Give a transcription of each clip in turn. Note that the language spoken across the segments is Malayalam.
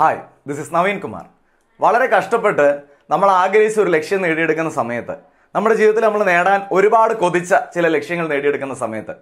hi this is Naveen Kumar വളരെ കഷ്ടപ്പെട്ട് നമ്മൾ ആഗ്രഹിച്ച ഒരു ലക്ഷ്യം നേടിയെടുക്കുന്ന സമയത്ത് നമ്മുടെ ജീവിതത്തിൽ നമ്മൾ നേടാൻ ഒരുപാട് കൊതിച്ച ചില ലക്ഷ്യങ്ങൾ നേടിയെടുക്കുന്ന സമയത്ത്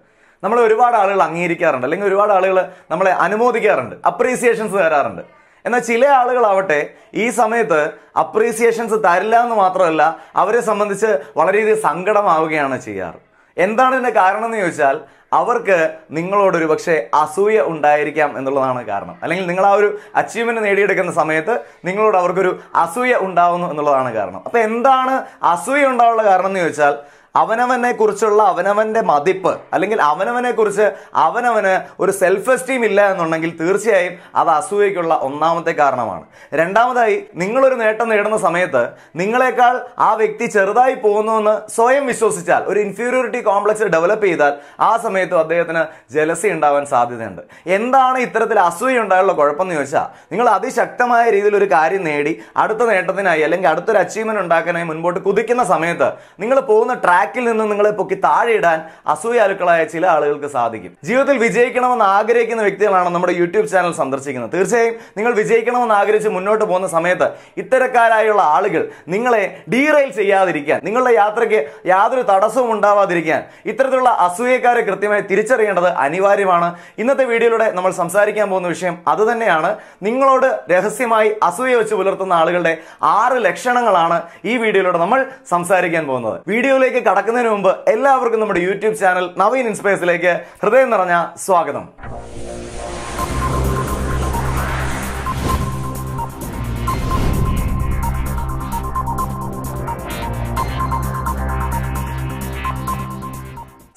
നമ്മൾ ഒരുപാട് ആളുകൾ അംഗീകരിക്കാറുണ്ട് അല്ലെങ്കിൽ ഒരുപാട് ആളുകൾ നമ്മളെ അനുമോദിക്കാറുണ്ട് അപ്രീസിയേഷൻസ് തരാറുണ്ട് എന്നാൽ ചില ആളുകളാവട്ടെ ഈ സമയത്ത് അപ്രീസിയേഷൻസ് തരില്ല എന്ന് മാത്രമല്ല അവരെ സംബന്ധിച്ച് വളരെയധികം സങ്കടമാവുകയാണ് ചെയ്യാറ് എന്താണ് ഇതിൻ്റെ കാരണം എന്ന് ചോദിച്ചാൽ അവർക്ക് നിങ്ങളോട് ഒരു പക്ഷേ അസൂയ ഉണ്ടായിരിക്കാം എന്നുള്ളതാണ് കാരണം അല്ലെങ്കിൽ നിങ്ങൾ ആ ഒരു അച്ചീവ്മെന്റ് നേടിയെടുക്കുന്ന സമയത്ത് നിങ്ങളോട് അവർക്കൊരു അസൂയ ഉണ്ടാവുന്നു എന്നുള്ളതാണ് കാരണം അപ്പോൾ എന്താണ് അസൂയ ഉണ്ടാവാനുള്ള കാരണം എന്ന് ചോദിച്ചാൽ അവനവനെ കുറിച്ചുള്ള അവനവന്റെ മതിപ്പ് അല്ലെങ്കിൽ അവനവനെ കുറിച്ച് അവനവന് ഒരു സെൽഫ് എസ്റ്റീം ഇല്ല എന്നുണ്ടെങ്കിൽ തീർച്ചയായും അത് അസൂയയ്ക്കുള്ള ഒന്നാമത്തെ കാരണമാണ് രണ്ടാമതായി നിങ്ങളൊരു നേട്ടം നേടുന്ന സമയത്ത് നിങ്ങളെക്കാൾ ആ വ്യക്തി ചെറുതായി പോകുന്നുവെന്ന് സ്വയം വിശ്വസിച്ചാൽ ഒരു ഇൻഫീരിയോറിറ്റി കോംപ്ലക്സ് ഡെവലപ്പ് ചെയ്താൽ ആ സമയത്തും അദ്ദേഹത്തിന് ജലസി ഉണ്ടാവാൻ സാധ്യതയുണ്ട് എന്താണ് ഇത്തരത്തിൽ അസൂയ ഉണ്ടായുള്ള എന്ന് ചോദിച്ചാൽ നിങ്ങൾ അതിശക്തമായ രീതിയിൽ ഒരു കാര്യം നേടി അടുത്ത നേട്ടത്തിനായി അല്ലെങ്കിൽ അടുത്തൊരു അച്ചീവ്മെന്റ് ഉണ്ടാക്കാനായി മുൻപോട്ട് കുതിക്കുന്ന സമയത്ത് നിങ്ങൾ പോകുന്ന ട്രാക്ക് ട്രാക്കിൽ നിന്ന് നിങ്ങളെ പൊക്കി താഴെ ഇടാൻ അസൂയാലുക്കളായ ചില ആളുകൾക്ക് സാധിക്കും ജീവിതത്തിൽ വിജയിക്കണമെന്ന് ആഗ്രഹിക്കുന്ന വ്യക്തികളാണ് നമ്മുടെ യൂട്യൂബ് ചാനൽ സന്ദർശിക്കുന്നത് തീർച്ചയായും നിങ്ങൾ വിജയിക്കണമെന്ന് ആഗ്രഹിച്ച് മുന്നോട്ട് പോകുന്ന സമയത്ത് ഇത്തരക്കാരായുള്ള ആളുകൾ നിങ്ങളെ ഡീറെയിൽ ചെയ്യാതിരിക്കാൻ നിങ്ങളുടെ യാത്രയ്ക്ക് യാതൊരു തടസ്സവും ഉണ്ടാവാതിരിക്കാൻ ഇത്തരത്തിലുള്ള അസൂയക്കാരെ കൃത്യമായി തിരിച്ചറിയേണ്ടത് അനിവാര്യമാണ് ഇന്നത്തെ വീഡിയോയിലൂടെ നമ്മൾ സംസാരിക്കാൻ പോകുന്ന വിഷയം അതുതന്നെയാണ് നിങ്ങളോട് രഹസ്യമായി അസൂയ വെച്ച് പുലർത്തുന്ന ആളുകളുടെ ആറ് ലക്ഷണങ്ങളാണ് ഈ വീഡിയോയിലൂടെ നമ്മൾ സംസാരിക്കാൻ പോകുന്നത് വീഡിയോയിലേക്ക് കടക്കുന്നതിന് മുമ്പ് എല്ലാവർക്കും നമ്മുടെ യൂട്യൂബ് ചാനൽ നവീൻ ഇൻസ്പേഴ്സിലേക്ക് ഹൃദയം നിറഞ്ഞ സ്വാഗതം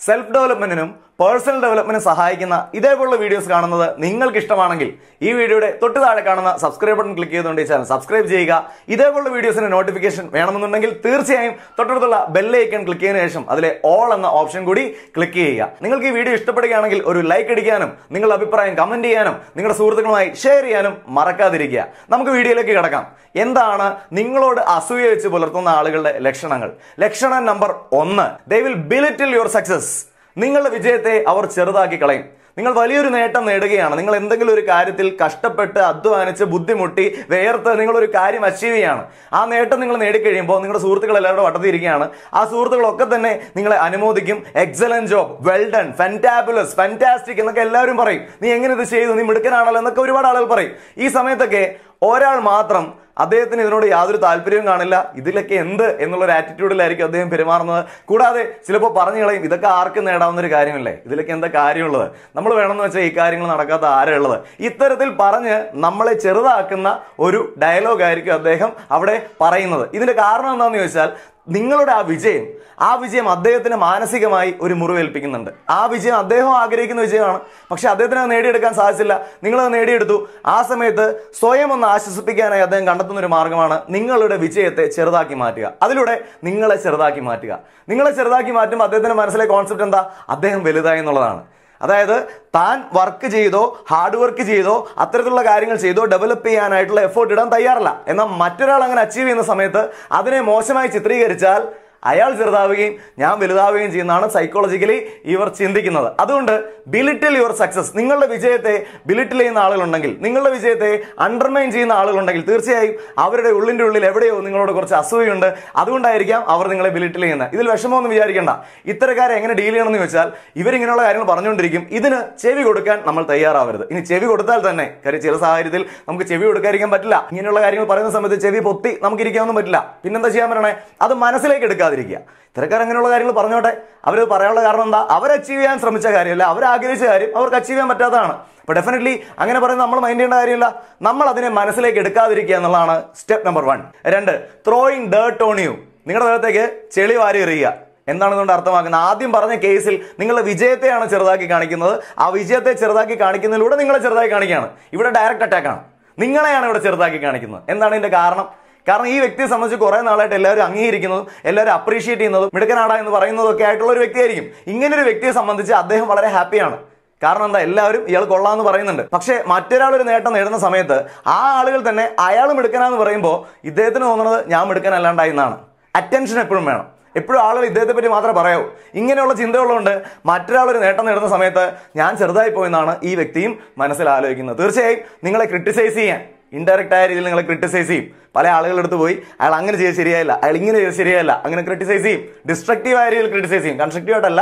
സെൽഫ് ഡെവലപ്മെന്റിനും പേഴ്സണൽ ഡെവലപ്മെന്റിനും സഹായിക്കുന്ന ഇതേപോലുള്ള വീഡിയോസ് കാണുന്നത് നിങ്ങൾക്ക് ഇഷ്ടമാണെങ്കിൽ ഈ വീഡിയോയുടെ തൊട്ട് താഴെ കാണുന്ന സബ്സ്ക്രൈബ് ബട്ടൺ ക്ലിക്ക് ചെയ്തുകൊണ്ട് ഈ ചാനൽ സബ്സ്ക്രൈബ് ചെയ്യുക ഇതേപോലുള്ള വീഡിയോസിന്റെ നോട്ടിഫിക്കേഷൻ വേണമെന്നുണ്ടെങ്കിൽ തീർച്ചയായും തൊട്ടടുത്തുള്ള ബെല്ലൈക്കൺ ക്ലിക്ക് ചെയ്തതിനു ശേഷം അതിലെ ഓൾ എന്ന ഓപ്ഷൻ കൂടി ക്ലിക്ക് ചെയ്യുക നിങ്ങൾക്ക് ഈ വീഡിയോ ഇഷ്ടപ്പെടുകയാണെങ്കിൽ ഒരു ലൈക്ക് അടിക്കാനും നിങ്ങളുടെ അഭിപ്രായം കമന്റ് ചെയ്യാനും നിങ്ങളുടെ സുഹൃത്തുക്കളുമായി ഷെയർ ചെയ്യാനും മറക്കാതിരിക്കുക നമുക്ക് വീഡിയോയിലേക്ക് കിടക്കാം എന്താണ് നിങ്ങളോട് അസൂയ വെച്ച് പുലർത്തുന്ന ആളുകളുടെ ലക്ഷണങ്ങൾ ലക്ഷണം നമ്പർ ഒന്ന് they will belittle your success നിങ്ങളുടെ വിജയത്തെ അവർ ചെറുതാക്കി കളയും നിങ്ങൾ വലിയൊരു നേട്ടം നേടുകയാണ് നിങ്ങൾ എന്തെങ്കിലും ഒരു കാര്യത്തിൽ കഷ്ടപ്പെട്ട് അധ്വാനിച്ച് ബുദ്ധിമുട്ടി വേർത്ത് നിങ്ങളൊരു കാര്യം അച്ചീവ് ചെയ്യുകയാണ് ആ നേട്ടം നിങ്ങൾ നേടിക്കഴിയുമ്പോൾ നിങ്ങളുടെ സുഹൃത്തുക്കൾ എല്ലാവരും വട്ടത്തിയിരിക്കുകയാണ് ആ സുഹൃത്തുക്കളൊക്കെ തന്നെ നിങ്ങളെ അനുമോദിക്കും excellent job well done fantastic എന്നൊക്കെ എല്ലാവരും പറയും നീ എങ്ങനെ ഇത് ചെയ്തു നീ മിടുക്കനാണല്ലോ എന്നൊക്കെ ഒരുപാട് ആളുകൾ പറയും ഈ സമയത്തൊക്കെ ഒരാൾ മാത്രം അദ്ദേഹത്തിന് ഇതിനോട് യാതൊരു താല്പര്യവും കാണില്ല ഇതിലൊക്കെ എന്ത് എന്നുള്ള ഒരു ആറ്റിറ്റ്യൂഡിലായിരിക്കും അദ്ദേഹം പെരുമാറുന്നത് കൂടാതെ ചിലപ്പോൾ പറഞ്ഞു കളയും ഇതൊക്കെ ആർക്കും നേടാവുന്ന ഒരു കാര്യമല്ലേ ഇതിലൊക്കെ എന്താ കാര്യമുള്ളത് നമ്മൾ വേണമെന്ന് വെച്ചാൽ ഈ കാര്യങ്ങൾ നടക്കാത്ത ആരുള്ളത് ഇത്തരത്തിൽ പറഞ്ഞ് നമ്മളെ ചെറുതാക്കുന്ന ഒരു ഡയലോഗ് ആയിരിക്കും അദ്ദേഹം അവിടെ പറയുന്നത് ഇതിന്റെ കാരണം എന്താണെന്ന് ചോദിച്ചാൽ നിങ്ങളുടെ ആ വിജയം ആ വിജയം അദ്ദേഹത്തിന് മാനസികമായി ഒരു മുറിവേൽപ്പിക്കുന്നുണ്ട് ആ വിജയം അദ്ദേഹം ആഗ്രഹിക്കുന്ന വിജയമാണ് പക്ഷെ അദ്ദേഹത്തിന് അത് നേടിയെടുക്കാൻ സാധിച്ചില്ല നിങ്ങളത് നേടിയെടുത്തു ആ സമയത്ത് സ്വയം ഒന്ന് ആശ്വസിപ്പിക്കാനായി അദ്ദേഹം കണ്ടെത്തുന്ന ഒരു മാർഗമാണ് നിങ്ങളുടെ വിജയത്തെ ചെറുതാക്കി മാറ്റുക അതിലൂടെ നിങ്ങളെ ചെറുതാക്കി മാറ്റുക നിങ്ങളെ ചെറുതാക്കി മാറ്റുമ്പോൾ അദ്ദേഹത്തിന്റെ മനസ്സിലെ കോൺസെപ്റ്റ് എന്താ അദ്ദേഹം വലുതായി എന്നുള്ളതാണ് അതായത് താൻ വർക്ക് ചെയ്തോ ഹാർഡ് വർക്ക് ചെയ്തോ അത്തരത്തിലുള്ള കാര്യങ്ങൾ ചെയ്തോ ഡെവലപ്പ് ചെയ്യാനായിട്ടുള്ള എഫേർട്ട് ഇടാൻ തയ്യാറല്ല എന്നാൽ മറ്റൊരാൾ അങ്ങനെ അച്ചീവ് ചെയ്യുന്ന സമയത്ത് അതിനെ മോശമായി ചിത്രീകരിച്ചാൽ അയാൾ ചെറുതാവുകയും ഞാൻ വലുതാവുകയും ചെയ്യുന്നതാണ് സൈക്കോളജിക്കലി ഇവർ ചിന്തിക്കുന്നത് അതുകൊണ്ട് ബിലിറ്റിൽ യുവർ സക്സസ് നിങ്ങളുടെ വിജയത്തെ ബിലിറ്റിൽ ചെയ്യുന്ന ആളുകളുണ്ടെങ്കിൽ നിങ്ങളുടെ വിജയത്തെ അണ്ടർമൈൻ ചെയ്യുന്ന ആളുകളുണ്ടെങ്കിൽ തീർച്ചയായും അവരുടെ ഉള്ളിൻ്റെ ഉള്ളിൽ എവിടെയോ നിങ്ങളോട് കുറച്ച് അസൂയുണ്ട് അതുകൊണ്ടായിരിക്കാം അവർ നിങ്ങളെ ബിലിറ്റിൽ ചെയ്യുന്നത് ഇതിൽ വിഷമമൊന്നും വിചാരിക്കേണ്ട ഇത്തരക്കാരെ എങ്ങനെ ഡീൽ ചെയ്യണമെന്ന് ചോദിച്ചാൽ ഇവരിങ്ങനെയുള്ള കാര്യങ്ങൾ പറഞ്ഞുകൊണ്ടിരിക്കും ഇതിന് ചെവി കൊടുക്കാൻ നമ്മൾ തയ്യാറാവരുത് ഇനി ചെവി കൊടുത്താൽ തന്നെ കാര്യം ചില സാഹചര്യത്തിൽ നമുക്ക് ചെവി കൊടുക്കാതിരിക്കാൻ പറ്റില്ല ഇങ്ങനെയുള്ള കാര്യങ്ങൾ പറയുന്ന സമയത്ത് ചെവി പൊത്തി നമുക്ക് ഇരിക്കാനൊന്നും പറ്റില്ല പിന്നെന്താ ചെയ്യാൻ പറയണേ അത് മനസ്സിലേക്ക് എടുക്കുക പറയാതിരിക്കുക ഇത്തരക്കാർ അങ്ങനെയുള്ള കാര്യങ്ങൾ പറഞ്ഞോട്ടെ അവർ പറയാനുള്ള കാരണം എന്താ അവർ അച്ചീവ് ചെയ്യാൻ ശ്രമിച്ച കാര്യമല്ല അവർ ആഗ്രഹിച്ച കാര്യം അവർക്ക് അച്ചീവ് ചെയ്യാൻ പറ്റാത്തതാണ് അപ്പോൾ ഡെഫിനറ്റ്ലി അങ്ങനെ പറയുന്നത് നമ്മൾ മൈൻഡ് ചെയ്യേണ്ട കാര്യമില്ല നമ്മൾ അതിനെ മനസ്സിലേക്ക് എടുക്കാതിരിക്കുക എന്നുള്ളതാണ് സ്റ്റെപ്പ് നമ്പർ വൺ രണ്ട് ത്രോയിങ് ഡേർട്ട് ഓൺ യു നിങ്ങളുടെ തലത്തേക്ക് ചെളി വാരി എറിയുക എന്താണ് ഇതുകൊണ്ട് അർത്ഥമാക്കുന്നത് ആദ്യം പറഞ്ഞ കേസിൽ നിങ്ങളുടെ വിജയത്തെയാണ് ചെറുതാക്കി കാണിക്കുന്നത് ആ വിജയത്തെ ചെറുതാക്കി കാണിക്കുന്നതിലൂടെ നിങ്ങളെ ചെറുതാക്കി കാണിക്കുകയാണ് ഇവിടെ ഡയറക്റ്റ് അറ്റാക്കാണ് നിങ്ങളെയാണ് ഇവിടെ ചെറുതാക്കി കാണിക്കുന്നത് എന്താണ് ഇതിൻ്റെ കാരണം കാരണം ഈ വ്യക്തിയെ സംബന്ധിച്ച് കുറേ നാളായിട്ട് എല്ലാവരും അംഗീകരിക്കുന്നതും എല്ലാവരും അപ്രീഷിയേറ്റ് ചെയ്യുന്നതും മിടുക്കനാട എന്ന് പറയുന്നതൊക്കെ ആയിട്ടുള്ള ഒരു വ്യക്തിയായിരിക്കും ഇങ്ങനെ ഒരു വ്യക്തിയെ സംബന്ധിച്ച് അദ്ദേഹം വളരെ ഹാപ്പിയാണ് കാരണം എന്താ എല്ലാവരും ഇയാൾ കൊള്ളാന്ന് പറയുന്നുണ്ട് പക്ഷേ മറ്റൊരാളൊരു നേട്ടം നേടുന്ന സമയത്ത് ആ ആളുകൾ തന്നെ അയാൾ മിടുക്കനാന്ന് പറയുമ്പോൾ ഇദ്ദേഹത്തിന് തോന്നുന്നത് ഞാൻ മിടുക്കനല്ലാണ്ടായി എന്നാണ് അറ്റൻഷൻ എപ്പോഴും വേണം എപ്പോഴും ആളുകൾ ഇദ്ദേഹത്തെ പറ്റി മാത്രമേ പറയാവൂ ഇങ്ങനെയുള്ള ചിന്തയുള്ളതുകൊണ്ട് മറ്റൊരാളൊരു നേട്ടം നേടുന്ന സമയത്ത് ഞാൻ ചെറുതായി പോയെന്നാണ് ഈ വ്യക്തിയും മനസ്സിൽ ആലോചിക്കുന്നത് തീർച്ചയായും നിങ്ങളെ ക്രിട്ടിസൈസ് ചെയ്യാൻ ഇൻഡയറക്റ്റ് ആയ രീതിയിൽ നിങ്ങളെ ക്രിട്ടിസൈസ് ചെയ്യും പല ആളുകളുടെ അടുത്ത് പോയി അയാൾ അങ്ങനെ ചെയ്ത് ശരിയായില്ല അയാൾ ഇങ്ങനെ ചെയ്ത് ശരിയായില്ല അങ്ങനെ ക്രിട്ടിസൈസ് ചെയ്യും ആയ രീതിയിൽ ക്രിട്ടിസൈസ് ചെയ്യും കൺസ്ട്രക്റ്റീവ് ആയിട്ടല്ല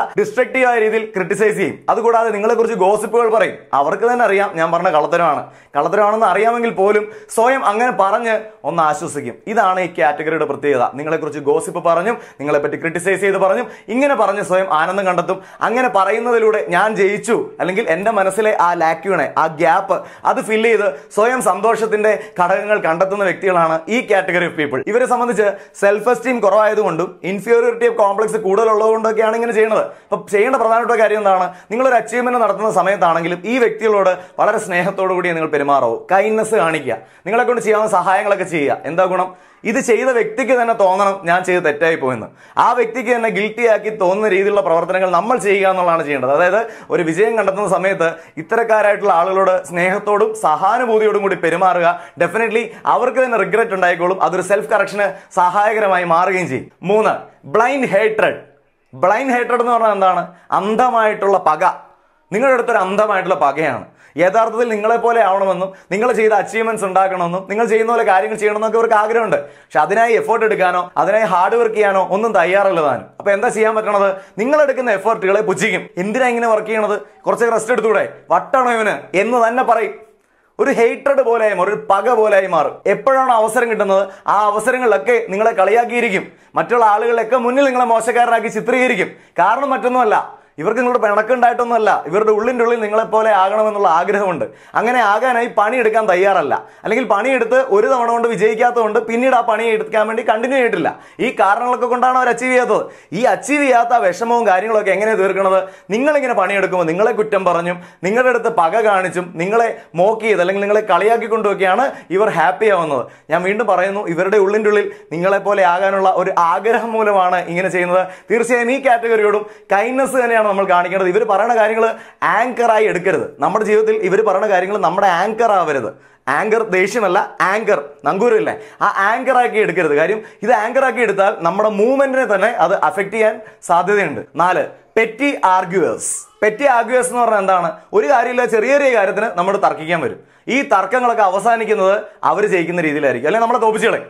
ആയ രീതിയിൽ ക്രിട്ടിസൈസ് ചെയ്യും അതുകൂടാതെ കുറിച്ച് ഗോസിപ്പുകൾ പറയും അവർക്ക് തന്നെ അറിയാം ഞാൻ പറഞ്ഞ കള്ളത്തരമാണ് കള്ളത്തരമാണെന്ന് അറിയാമെങ്കിൽ പോലും സ്വയം അങ്ങനെ പറഞ്ഞ് ഒന്ന് ആശ്വസിക്കും ഇതാണ് ഈ കാറ്റഗറിയുടെ പ്രത്യേകത നിങ്ങളെ കുറിച്ച് ഗോസിപ്പ് പറഞ്ഞും പറ്റി ക്രിട്ടിസൈസ് ചെയ്ത് പറഞ്ഞും ഇങ്ങനെ പറഞ്ഞ് സ്വയം ആനന്ദം കണ്ടെത്തും അങ്ങനെ പറയുന്നതിലൂടെ ഞാൻ ജയിച്ചു അല്ലെങ്കിൽ എന്റെ മനസ്സിലെ ആ ലാക്യൂണെ ആ ഗ്യാപ്പ് അത് ഫില്ല് ചെയ്ത് സ്വയം സന്തോഷത്തിന്റെ ഘടകങ്ങൾ കണ്ടെത്തുന്ന വ്യക്തികളാണ് ഈ കാറ്റഗറി ഓഫ് പീപ്പിൾ ഇവരെ സംബന്ധിച്ച് സെൽഫ് എസ്റ്റീം കുറവായതുകൊണ്ടും ഇൻഫീരിയോറിറ്റി ഓഫ് കോംപ്ലക്സ് കൂടുതലുള്ളതുകൊണ്ടൊക്കെയാണ് ഇങ്ങനെ ചെയ്യുന്നത് അപ്പോൾ ചെയ്യേണ്ട പ്രധാനപ്പെട്ട കാര്യം എന്താണ് നിങ്ങളൊരു അച്ചീവ്മെന്റ് നടത്തുന്ന സമയത്താണെങ്കിലും ഈ വ്യക്തികളോട് വളരെ സ്നേഹത്തോടു കൂടി നിങ്ങൾ പെരുമാറാവും കൈൻഡ്നെസ് കാണിക്കുക നിങ്ങളെ കൊണ്ട് ചെയ്യാവുന്ന സഹായങ്ങളൊക്കെ ചെയ്യുക എന്താ ഗുണം ഇത് ചെയ്ത വ്യക്തിക്ക് തന്നെ തോന്നണം ഞാൻ ചെയ്ത് തെറ്റായി പോയെന്ന് ആ വ്യക്തിക്ക് തന്നെ ഗിൽറ്റിയാക്കി തോന്നുന്ന രീതിയിലുള്ള പ്രവർത്തനങ്ങൾ നമ്മൾ ചെയ്യുക എന്നുള്ളതാണ് ചെയ്യേണ്ടത് അതായത് ഒരു വിജയം കണ്ടെത്തുന്ന സമയത്ത് ഇത്തരക്കാരായിട്ടുള്ള ആളുകളോട് സ്നേഹത്തോടും സഹാനുഭൂതിയോടും കൂടി പെരുമാറുക ഡെഫിനറ്റ്ലി അവർക്ക് തന്നെ റിഗ്രറ്റ് തെറ്റ് ഉണ്ടായിക്കോളും അതൊരു സെൽഫ് കറക്ഷന് സഹായകരമായി മാറുകയും ചെയ്യും മൂന്ന് ബ്ലൈൻഡ് ഹേട്രഡ് ബ്ലൈൻഡ് ഹേട്രഡ് എന്ന് പറഞ്ഞാൽ എന്താണ് അന്ധമായിട്ടുള്ള പക നിങ്ങളുടെ അടുത്തൊരു അന്ധമായിട്ടുള്ള പകയാണ് യഥാർത്ഥത്തിൽ നിങ്ങളെപ്പോലെ ആവണമെന്നും നിങ്ങൾ ചെയ്ത അച്ചീവ്മെന്റ്സ് ഉണ്ടാക്കണമെന്നും നിങ്ങൾ ചെയ്യുന്ന പോലെ കാര്യങ്ങൾ ചെയ്യണമെന്നൊക്കെ അവർക്ക് ആഗ്രഹമുണ്ട് പക്ഷെ അതിനായി എഫേർട്ട് എടുക്കാനോ അതിനായി ഹാർഡ് വർക്ക് ചെയ്യാനോ ഒന്നും തയ്യാറുള്ളതാണ് അപ്പൊ എന്താ ചെയ്യാൻ പറ്റണത് നിങ്ങൾ എടുക്കുന്ന എഫേർട്ടുകളെ പുച്ഛിക്കും എന്തിനാ ഇങ്ങനെ വർക്ക് ചെയ്യണത് കുറച്ച് റെസ്റ്റ് എടുത്തൂടെ വട്ടാണോ ഇവന് എന്ന് തന്നെ പറയും ഒരു ഹെയ്റ്റഡ് പോലെയായി മാറും ഒരു പക പോലെയായി മാറും എപ്പോഴാണ് അവസരം കിട്ടുന്നത് ആ അവസരങ്ങളിലൊക്കെ നിങ്ങളെ കളിയാക്കിയിരിക്കും മറ്റുള്ള ആളുകളൊക്കെ മുന്നിൽ നിങ്ങളെ മോശക്കാരനാക്കി ചിത്രീകരിക്കും കാരണം മറ്റൊന്നുമല്ല ഇവർക്ക് നിങ്ങളുടെ പിണക്കുണ്ടായിട്ടൊന്നുമല്ല ഇവരുടെ ഉള്ളിൻ്റെ ഉള്ളിൽ നിങ്ങളെപ്പോലെ ആകണമെന്നുള്ള ആഗ്രഹമുണ്ട് അങ്ങനെ ആകാനായി പണിയെടുക്കാൻ തയ്യാറല്ല അല്ലെങ്കിൽ പണിയെടുത്ത് ഒരു തവണ കൊണ്ട് വിജയിക്കാത്തതുകൊണ്ട് പിന്നീട് ആ പണി എടുക്കാൻ വേണ്ടി കണ്ടിന്യൂ ചെയ്തിട്ടില്ല ഈ കാരണങ്ങളൊക്കെ കൊണ്ടാണ് അവർ അച്ചീവ് ചെയ്യാത്തത് ഈ അച്ചീവ് ചെയ്യാത്ത വിഷമവും കാര്യങ്ങളൊക്കെ എങ്ങനെ തീർക്കണത് നിങ്ങളിങ്ങനെ പണിയെടുക്കുമ്പോൾ നിങ്ങളെ കുറ്റം പറഞ്ഞും നിങ്ങളുടെ അടുത്ത് പക കാണിച്ചും നിങ്ങളെ മോക്ക് ചെയ്ത് അല്ലെങ്കിൽ നിങ്ങളെ കളിയാക്കിക്കൊണ്ടുമൊക്കെയാണ് ഇവർ ഹാപ്പി ആവുന്നത് ഞാൻ വീണ്ടും പറയുന്നു ഇവരുടെ ഉള്ളിൻ്റെ ഉള്ളിൽ നിങ്ങളെപ്പോലെ ആകാനുള്ള ഒരു ആഗ്രഹം മൂലമാണ് ഇങ്ങനെ ചെയ്യുന്നത് തീർച്ചയായും ഈ കാറ്റഗറിയോടും കൈൻഡ്നസ് തന്നെയാണ് നമ്മൾ കാണിക്കേണ്ടത് ഇവർ പറയുന്ന കാര്യങ്ങൾ ആങ്കറായി എടുക്കരുത് നമ്മുടെ ജീവിതത്തിൽ ഇവർ പറയുന്ന കാര്യങ്ങൾ നമ്മുടെ ആങ്കർ ആവരുത് ആങ്കർ ദേഷ്യമല്ല ആങ്കർ നങ്കൂരമില്ലേ ആ ആങ്കറാക്കി എടുക്കരുത് കാര്യം ഇത് ആങ്കറാക്കി എടുത്താൽ നമ്മുടെ മൂവ്മെൻറ്റിനെ തന്നെ അത് അഫക്റ്റ് ചെയ്യാൻ സാധ്യതയുണ്ട് നാല് പെറ്റി ആർഗ്യുവേഴ്സ് പെറ്റി ആർഗ്യുവേഴ്സ് എന്ന് പറഞ്ഞാൽ എന്താണ് ഒരു കാര്യമില്ല ചെറിയ ചെറിയ കാര്യത്തിന് നമ്മൾ തർക്കിക്കാൻ വരും ഈ തർക്കങ്ങളൊക്കെ അവസാനിക്കുന്നത് അവർ ജയിക്കുന്ന രീതിയിലായിരിക്കും അല്ലെങ്കിൽ നമ്മളെ തോപ്പിച്ചുകളെ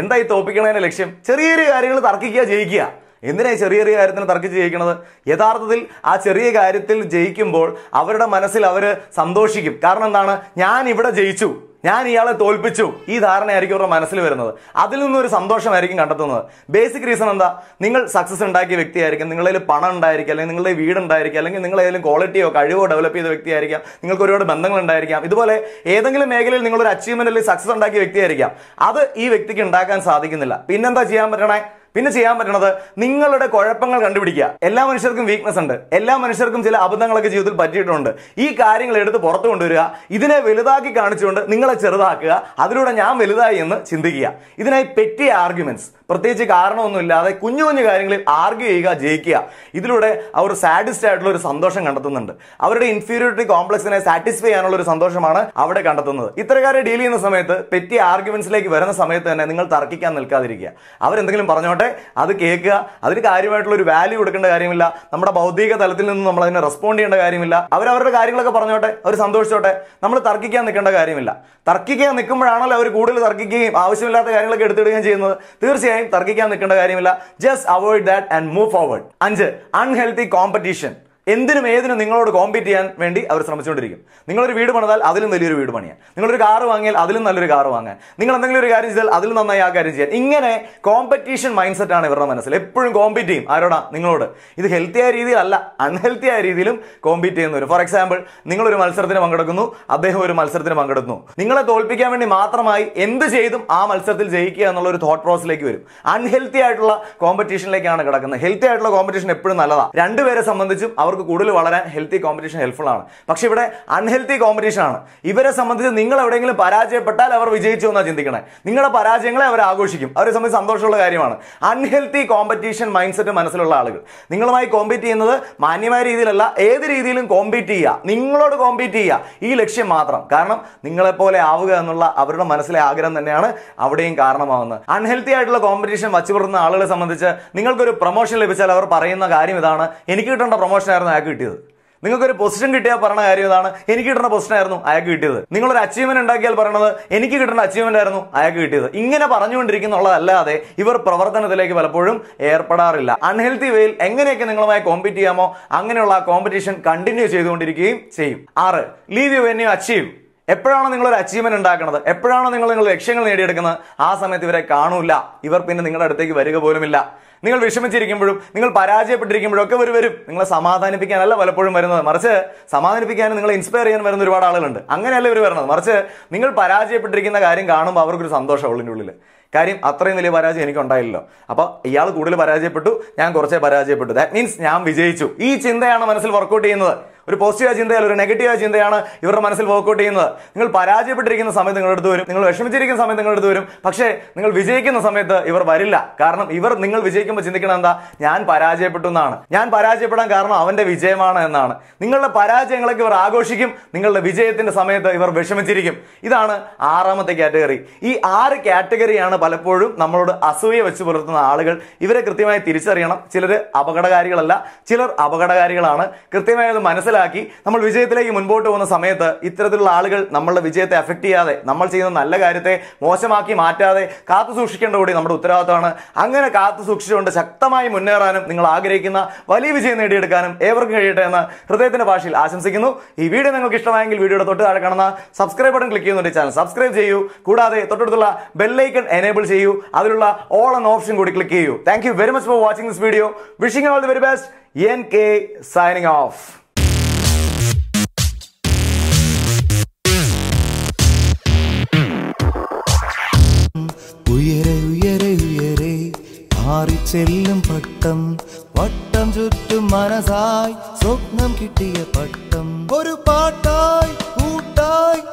എന്താ ഈ തോപ്പിക്കണതിൻ്റെ ലക്ഷ്യം ചെറിയ ചെറിയ കാര്യങ്ങൾ തർക്കിക്കുക ജയിക്കുക എന്തിനാണ് ചെറിയ ചെറിയ കാര്യത്തിന് തർക്കിച്ച് ജയിക്കണത് യഥാർത്ഥത്തിൽ ആ ചെറിയ കാര്യത്തിൽ ജയിക്കുമ്പോൾ അവരുടെ മനസ്സിൽ അവർ സന്തോഷിക്കും കാരണം എന്താണ് ഞാൻ ഇവിടെ ജയിച്ചു ഞാൻ ഇയാളെ തോൽപ്പിച്ചു ഈ ധാരണയായിരിക്കും അവരുടെ മനസ്സിൽ വരുന്നത് അതിൽ നിന്നൊരു സന്തോഷമായിരിക്കും കണ്ടെത്തുന്നത് ബേസിക് റീസൺ എന്താ നിങ്ങൾ സക്സസ് ഉണ്ടാക്കിയ വ്യക്തിയായിരിക്കും നിങ്ങളിൽ പണം ഉണ്ടായിരിക്കും അല്ലെങ്കിൽ നിങ്ങളുടെ വീട് ഉണ്ടായിരിക്കും അല്ലെങ്കിൽ നിങ്ങൾ ഏതെങ്കിലും ക്വാളിറ്റിയോ കഴിവോ ഡെവലപ്പ് ചെയ്ത വ്യക്തിയായിരിക്കാം നിങ്ങൾക്ക് ഒരുപാട് ബന്ധങ്ങൾ ഉണ്ടായിരിക്കാം ഇതുപോലെ ഏതെങ്കിലും മേഖലയിൽ നിങ്ങളൊരു അച്ചീവ്മെന്റ് അല്ലെങ്കിൽ സക്സസ് ഉണ്ടാക്കിയ വ്യക്തിയായിരിക്കാം അത് ഈ വ്യക്തിക്ക് ഉണ്ടാക്കാൻ സാധിക്കുന്നില്ല പിന്നെന്താ ചെയ്യാൻ പറ്റണേ പിന്നെ ചെയ്യാൻ പറ്റണത് നിങ്ങളുടെ കുഴപ്പങ്ങൾ കണ്ടുപിടിക്കുക എല്ലാ മനുഷ്യർക്കും വീക്ക്നെസ് ഉണ്ട് എല്ലാ മനുഷ്യർക്കും ചില അബദ്ധങ്ങളൊക്കെ ജീവിതത്തിൽ പറ്റിയിട്ടുണ്ട് ഈ കാര്യങ്ങൾ എടുത്ത് പുറത്തു കൊണ്ടുവരിക ഇതിനെ വലുതാക്കി കാണിച്ചുകൊണ്ട് നിങ്ങളെ ചെറുതാക്കുക അതിലൂടെ ഞാൻ വലുതായി എന്ന് ചിന്തിക്കുക ഇതിനായി പെറ്റിയ ആർഗ്യുമെന്റ്സ് പ്രത്യേകിച്ച് കാരണമൊന്നുമില്ലാതെ കുഞ്ഞു കുഞ്ഞു കാര്യങ്ങളിൽ ആർഗ്യൂ ചെയ്യുക ജയിക്കുക ഇതിലൂടെ അവർ സാഡിസ്റ്റ് ആയിട്ടുള്ള ഒരു സന്തോഷം കണ്ടെത്തുന്നുണ്ട് അവരുടെ ഇൻഫീരിയോറിറ്റി കോംപ്ലക്സിനെ സാറ്റിസ്ഫൈ ചെയ്യാനുള്ള ഒരു സന്തോഷമാണ് അവിടെ കണ്ടെത്തുന്നത് ഇത്തരക്കാരെ ഡീൽ ചെയ്യുന്ന സമയത്ത് പെറ്റി ആർഗ്യുമെന്റ്സിലേക്ക് വരുന്ന സമയത്ത് തന്നെ നിങ്ങൾ തർക്കിക്കാൻ നിൽക്കാതിരിക്കുക അവരെന്തെങ്കിലും പറഞ്ഞോട്ടെ അത് കേൾക്കുക അതിന് കാര്യമായിട്ടുള്ള ഒരു വാല്യൂ കൊടുക്കേണ്ട കാര്യമില്ല നമ്മുടെ ഭൗതിക തലത്തിൽ നിന്ന് നമ്മൾ അതിനെ റെസ്പോണ്ട് ചെയ്യേണ്ട കാര്യമില്ല അവരവരുടെ കാര്യങ്ങളൊക്കെ പറഞ്ഞോട്ടെ അവർ സന്തോഷിച്ചോട്ടെ നമ്മൾ തർക്കിക്കാൻ നിൽക്കേണ്ട കാര്യമില്ല തർക്കിക്കാൻ നിൽക്കുമ്പോഴാണല്ലോ അവർ കൂടുതൽ തർക്കിക്കുകയും ആവശ്യമില്ലാത്ത കാര്യങ്ങളൊക്കെ എടുത്തിടുകയും ചെയ്യുന്നത് തീർച്ചയായും തർക്കിക്കാൻ നിൽക്കേണ്ട കാര്യമില്ല just avoid that and move forward അഞ്ച് അൺഹെൽത്തി കോമ്പറ്റീഷൻ എന്തിനും ഏതിനും നിങ്ങളോട് കോമ്പീറ്റ് ചെയ്യാൻ വേണ്ടി അവർ ശ്രമിച്ചുകൊണ്ടിരിക്കും നിങ്ങളൊരു വീട് പണിതാൽ അതിലും വലിയൊരു വീട് പണിയാൻ നിങ്ങളൊരു കാറ് വാങ്ങിയാൽ അതിലും നല്ലൊരു കാറ് വാങ്ങാൻ നിങ്ങൾ എന്തെങ്കിലും ഒരു കാര്യം ചെയ്താൽ അതിലും നന്നായി ആ കാര്യം ചെയ്യാൻ ഇങ്ങനെ കോമ്പറ്റീഷൻ മൈൻഡ് സെറ്റാണ് ഇവരുടെ മനസ്സിൽ എപ്പോഴും കോമ്പീറ്റ് ചെയ്യും ആരോടാ നിങ്ങളോട് ഇത് ഹെൽത്തി ആയ രീതിയിലല്ല ആയ രീതിയിലും കോമ്പീറ്റ് ചെയ്യുന്നവർ ഫോർ എക്സാമ്പിൾ നിങ്ങളൊരു മത്സരത്തിന് പങ്കെടുക്കുന്നു അദ്ദേഹം ഒരു മത്സരത്തിന് പങ്കെടുക്കുന്നു നിങ്ങളെ തോൽപ്പിക്കാൻ വേണ്ടി മാത്രമായി എന്ത് ചെയ്തും ആ മത്സരത്തിൽ ജയിക്കുക എന്നുള്ള ഒരു തോട്ട് പ്രോസസ്സിലേക്ക് വരും അൺഹെൽത്തി ആയിട്ടുള്ള കോമ്പറ്റീഷനിലേക്കാണ് കിടക്കുന്നത് ഹെൽത്തി ആയിട്ടുള്ള കോമ്പറ്റീഷൻ എപ്പോഴും നല്ലതാണ് രണ്ടുപേരെ സംബന്ധിച്ചും അവർ അവർക്ക് കൂടുതൽ വളരാൻ ഹെൽത്തി കോമ്പറ്റീഷൻ ഹെൽപ്ഫുൾ ആണ് പക്ഷെ ഇവിടെ അൺഹെൽത്തി കോമ്പറ്റീഷൻ ആണ് ഇവരെ സംബന്ധിച്ച് നിങ്ങൾ എവിടെയെങ്കിലും പരാജയപ്പെട്ടാൽ അവർ വിജയിച്ചു എന്നാണ് ചിന്തിക്കണേ നിങ്ങളുടെ പരാജയങ്ങളെ അവർ ആഘോഷിക്കും അവരെ സംബന്ധിച്ച് സന്തോഷമുള്ള കാര്യമാണ് അൺഹെൽത്തി കോമ്പറ്റീഷൻ മൈൻഡ് സെറ്റ് മനസ്സിലുള്ള ആളുകൾ നിങ്ങളുമായി കോമ്പീറ്റ് ചെയ്യുന്നത് മാന്യമായ രീതിയിലല്ല ഏത് രീതിയിലും കോമ്പീറ്റ് ചെയ്യുക നിങ്ങളോട് കോമ്പീറ്റ് ചെയ്യുക ഈ ലക്ഷ്യം മാത്രം കാരണം നിങ്ങളെപ്പോലെ ആവുക എന്നുള്ള അവരുടെ മനസ്സിലെ ആഗ്രഹം തന്നെയാണ് അവിടെയും കാരണമാവുന്നത് അൺഹെൽത്തി ആയിട്ടുള്ള കോമ്പറ്റീഷൻ വച്ചുപുറത്തുന്ന ആളുകളെ സംബന്ധിച്ച് നിങ്ങൾക്കൊരു പ്രൊമോഷൻ ലഭിച്ചാൽ അവർ പറയുന്ന കാര്യം ഇതാണ് എനിക്ക് കിട്ടേണ്ട പ്രൊമോഷൻ ആയിരുന്നു അയാൾക്ക് കിട്ടിയത് നിങ്ങൾക്കൊരു പൊസിഷൻ കിട്ടിയാൽ പറയുന്ന കാര്യം ഇതാണ് എനിക്ക് കിട്ടുന്ന പൊസിഷൻ ആയിരുന്നു അയാൾക്ക് കിട്ടിയത് നിങ്ങളൊരു അച്ചീവ്മെന്റ് ഉണ്ടാക്കിയാൽ പറയണത് എനിക്ക് കിട്ടുന്ന അച്ചീവ്മെന്റ് ആയിരുന്നു അയാൾക്ക് കിട്ടിയത് ഇങ്ങനെ പറഞ്ഞുകൊണ്ടിരിക്കുന്നുള്ളതല്ലാതെ ഇവർ പ്രവർത്തനത്തിലേക്ക് പലപ്പോഴും ഏർപ്പെടാറില്ല അൺഹെൽത്തി വേയിൽ എങ്ങനെയൊക്കെ നിങ്ങളുമായി കോമ്പീറ്റ് ചെയ്യാമോ അങ്ങനെയുള്ള ആ കോമ്പറ്റീഷൻ കണ്ടിന്യൂ ചെയ്തുകൊണ്ടിരിക്കുകയും ചെയ്യും ആറ് leave you when you achieve എപ്പോഴാണ് നിങ്ങളൊരു അച്ചീവ്മെന്റ് ഉണ്ടാക്കുന്നത് എപ്പോഴാണ് നിങ്ങൾ നിങ്ങൾ ലക്ഷ്യങ്ങൾ നേടിയെടുക്കുന്നത് ആ സമയത്ത് ഇവരെ കാണൂല ഇവർ പിന്നെ നിങ്ങളുടെ അടുത്തേക്ക് വരിക പോലുമില്ല നിങ്ങൾ വിഷമിച്ചിരിക്കുമ്പോഴും നിങ്ങൾ പരാജയപ്പെട്ടിരിക്കുമ്പോഴും ഒക്കെ വരും നിങ്ങളെ സമാധാനിപ്പിക്കാനല്ല പലപ്പോഴും വരുന്നത് മറിച്ച് സമാധാനിപ്പിക്കാനും നിങ്ങളെ ഇൻസ്പയർ ചെയ്യാൻ വരുന്ന ഒരുപാട് ആളുകളുണ്ട് അങ്ങനെയല്ല ഇവർ വരുന്നത് മറിച്ച് നിങ്ങൾ പരാജയപ്പെട്ടിരിക്കുന്ന കാര്യം കാണുമ്പോൾ അവർക്കൊരു സന്തോഷം ഉള്ളിൻ്റെ ഉള്ളിൽ കാര്യം അത്രയും വലിയ പരാജയം എനിക്ക് ഉണ്ടായില്ലല്ലോ അപ്പോൾ ഇയാൾ കൂടുതൽ പരാജയപ്പെട്ടു ഞാൻ കുറച്ചേ പരാജയപ്പെട്ടു ദാറ്റ് മീൻസ് ഞാൻ വിജയിച്ചു ഈ ചിന്തയാണ് മനസ്സിൽ വർക്കൗട്ട് ചെയ്യുന്നത് ഒരു പോസിറ്റീവായ ചിന്തയല്ല ഒരു നെഗറ്റീവായ ചിന്തയാണ് ഇവരുടെ മനസ്സിൽ വർക്ക്ഔട്ട് ചെയ്യുന്നത് നിങ്ങൾ പരാജയപ്പെട്ടിരിക്കുന്ന സമയത്ത് നിങ്ങളുടെ അടുത്ത് വരും നിങ്ങൾ വിഷമിച്ചിരിക്കുന്ന സമയത്ത് നിങ്ങളുടെ അടുത്ത് വരും പക്ഷേ നിങ്ങൾ വിജയിക്കുന്ന സമയത്ത് ഇവർ വരില്ല കാരണം ഇവർ നിങ്ങൾ വിജയിക്കുമ്പോൾ ചിന്തിക്കണം എന്താ ഞാൻ പരാജയപ്പെട്ടു എന്നാണ് ഞാൻ പരാജയപ്പെടാൻ കാരണം അവന്റെ വിജയമാണ് എന്നാണ് നിങ്ങളുടെ പരാജയങ്ങളൊക്കെ ഇവർ ആഘോഷിക്കും നിങ്ങളുടെ വിജയത്തിന്റെ സമയത്ത് ഇവർ വിഷമിച്ചിരിക്കും ഇതാണ് ആറാമത്തെ കാറ്റഗറി ഈ ആറ് കാറ്റഗറിയാണ് പലപ്പോഴും നമ്മളോട് അസൂയ വെച്ച് പുലർത്തുന്ന ആളുകൾ ഇവരെ കൃത്യമായി തിരിച്ചറിയണം ചിലർ അപകടകാരികളല്ല ചിലർ അപകടകാരികളാണ് കൃത്യമായി അത് മനസ്സിൽ മനസ്സിലാക്കി നമ്മൾ വിജയത്തിലേക്ക് മുൻപോട്ട് പോകുന്ന സമയത്ത് ഇത്തരത്തിലുള്ള ആളുകൾ നമ്മളുടെ വിജയത്തെ അഫക്റ്റ് ചെയ്യാതെ നമ്മൾ ചെയ്യുന്ന നല്ല കാര്യത്തെ മോശമാക്കി മാറ്റാതെ കാത്തു സൂക്ഷിക്കേണ്ട കൂടി നമ്മുടെ ഉത്തരവാദിത്തമാണ് അങ്ങനെ കാത്തു സൂക്ഷിച്ചുകൊണ്ട് ശക്തമായി മുന്നേറാനും നിങ്ങൾ ആഗ്രഹിക്കുന്ന വലിയ വിജയം നേടിയെടുക്കാനും ഏവർക്കും കഴിയട്ടെ എന്ന് ഹൃദയത്തിന്റെ ഭാഷയിൽ ആശംസിക്കുന്നു ഈ വീഡിയോ നിങ്ങൾക്ക് ഇഷ്ടമായെങ്കിൽ വീഡിയോയുടെ തൊട്ട് താഴെ കാണുന്ന സബ്സ്ക്രൈബ് ബട്ടൺ ക്ലിക്ക് ചെയ്യുന്നുണ്ട് ചാനൽ സബ്സ്ക്രൈബ് ചെയ്യൂ കൂടാതെ തൊട്ടടുത്തുള്ള ബെല്ലൈക്കൺ എനേബിൾ ചെയ്യൂ അതിലുള്ള ഓൾ എൻ ഓപ്ഷൻ കൂടി ക്ലിക്ക് ചെയ്യൂ thank very much for watching this video wishing all the very best N K signing off உயரே உயரே உயரே மாறி செல்லும் பட்டம் பட்டம் சுற்றும் மனசாய் சொப்னம் கிட்டிய பட்டம் ஒரு பாட்டாய் கூட்டாய்